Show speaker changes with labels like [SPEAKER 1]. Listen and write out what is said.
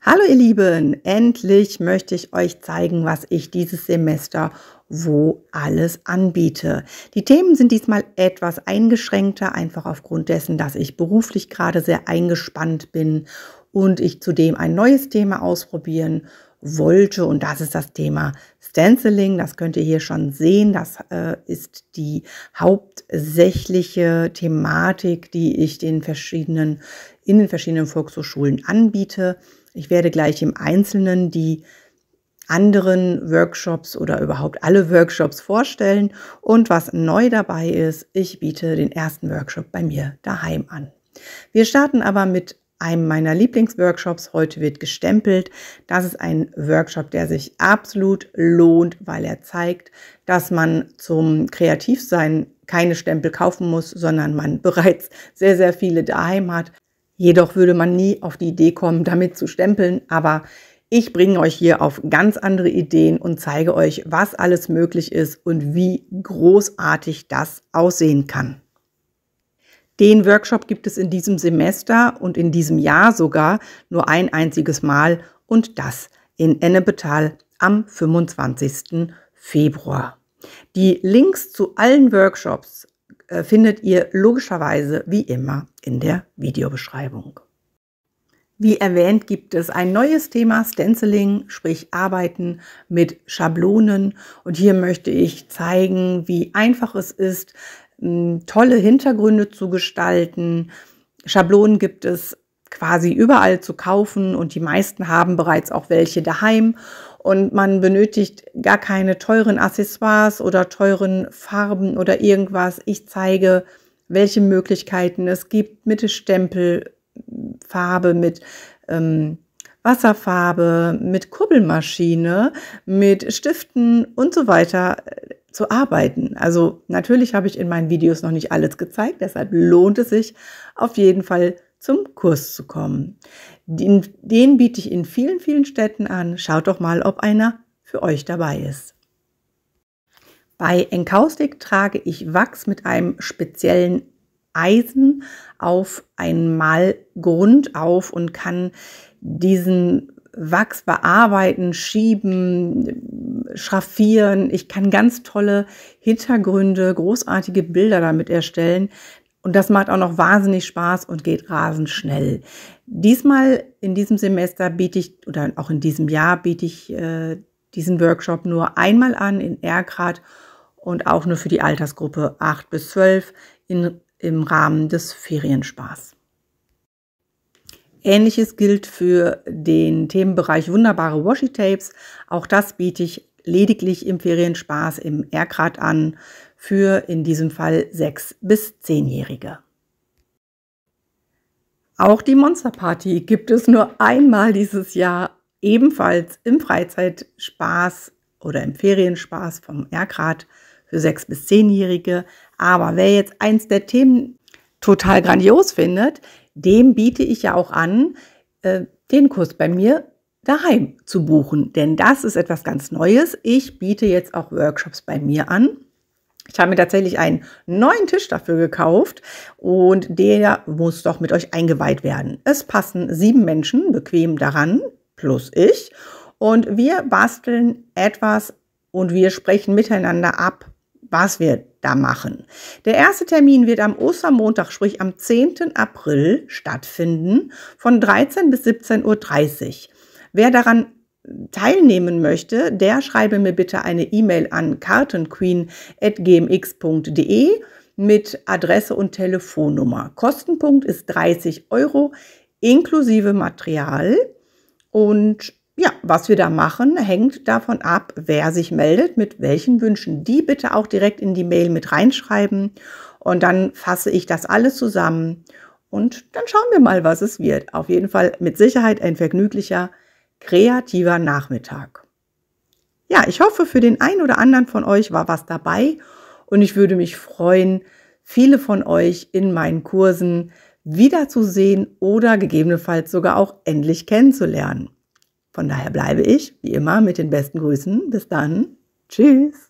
[SPEAKER 1] Hallo ihr Lieben, endlich möchte ich euch zeigen, was ich dieses Semester wo alles anbiete. Die Themen sind diesmal etwas eingeschränkter, einfach aufgrund dessen, dass ich beruflich gerade sehr eingespannt bin und ich zudem ein neues Thema ausprobieren wollte. Und das ist das Thema Stenciling. Das könnt ihr hier schon sehen. Das äh, ist die hauptsächliche Thematik, die ich den verschiedenen, in den verschiedenen Volkshochschulen anbiete. Ich werde gleich im Einzelnen die anderen Workshops oder überhaupt alle Workshops vorstellen. Und was neu dabei ist, ich biete den ersten Workshop bei mir daheim an. Wir starten aber mit einem meiner Lieblingsworkshops. Heute wird gestempelt. Das ist ein Workshop, der sich absolut lohnt, weil er zeigt, dass man zum Kreativsein keine Stempel kaufen muss, sondern man bereits sehr, sehr viele daheim hat Jedoch würde man nie auf die Idee kommen, damit zu stempeln, aber ich bringe euch hier auf ganz andere Ideen und zeige euch, was alles möglich ist und wie großartig das aussehen kann. Den Workshop gibt es in diesem Semester und in diesem Jahr sogar nur ein einziges Mal und das in Ennepetal am 25. Februar. Die Links zu allen Workshops, äh, findet ihr logischerweise wie immer in der Videobeschreibung. Wie erwähnt, gibt es ein neues Thema Stenciling, sprich Arbeiten mit Schablonen. Und hier möchte ich zeigen, wie einfach es ist, tolle Hintergründe zu gestalten. Schablonen gibt es quasi überall zu kaufen und die meisten haben bereits auch welche daheim und man benötigt gar keine teuren Accessoires oder teuren Farben oder irgendwas. Ich zeige, welche Möglichkeiten es gibt mit Stempelfarbe, mit ähm, Wasserfarbe, mit Kuppelmaschine, mit Stiften und so weiter äh, zu arbeiten. Also natürlich habe ich in meinen Videos noch nicht alles gezeigt, deshalb lohnt es sich auf jeden Fall zum Kurs zu kommen. Den, den biete ich in vielen, vielen Städten an. Schaut doch mal, ob einer für euch dabei ist. Bei Encaustic trage ich Wachs mit einem speziellen Eisen auf einen Grund auf und kann diesen Wachs bearbeiten, schieben, schraffieren. Ich kann ganz tolle Hintergründe, großartige Bilder damit erstellen. Und das macht auch noch wahnsinnig Spaß und geht rasend schnell. Diesmal in diesem Semester biete ich oder auch in diesem Jahr biete ich äh, diesen Workshop nur einmal an in Ergrad und auch nur für die Altersgruppe 8 bis 12 in, im Rahmen des Ferienspaß. Ähnliches gilt für den Themenbereich wunderbare Washi-Tapes. Auch das biete ich lediglich im Ferienspaß im Ergrad an für in diesem Fall 6- bis 10-Jährige. Auch die Monsterparty gibt es nur einmal dieses Jahr, ebenfalls im Freizeitspaß oder im Ferienspaß vom Ergrad für 6- bis 10-Jährige. Aber wer jetzt eins der Themen total grandios findet, dem biete ich ja auch an, äh, den Kurs bei mir daheim zu buchen. Denn das ist etwas ganz Neues. Ich biete jetzt auch Workshops bei mir an. Ich habe mir tatsächlich einen neuen Tisch dafür gekauft und der muss doch mit euch eingeweiht werden. Es passen sieben Menschen bequem daran, plus ich. Und wir basteln etwas und wir sprechen miteinander ab, was wir da machen. Der erste Termin wird am Ostermontag, sprich am 10. April stattfinden, von 13 bis 17.30 Uhr. Wer daran teilnehmen möchte, der schreibe mir bitte eine E-Mail an kartenqueen.gmx.de mit Adresse und Telefonnummer. Kostenpunkt ist 30 Euro inklusive Material. Und ja, was wir da machen, hängt davon ab, wer sich meldet, mit welchen Wünschen. Die bitte auch direkt in die Mail mit reinschreiben. Und dann fasse ich das alles zusammen. Und dann schauen wir mal, was es wird. Auf jeden Fall mit Sicherheit ein vergnüglicher kreativer Nachmittag. Ja, ich hoffe, für den einen oder anderen von euch war was dabei und ich würde mich freuen, viele von euch in meinen Kursen wiederzusehen oder gegebenenfalls sogar auch endlich kennenzulernen. Von daher bleibe ich, wie immer, mit den besten Grüßen. Bis dann. Tschüss.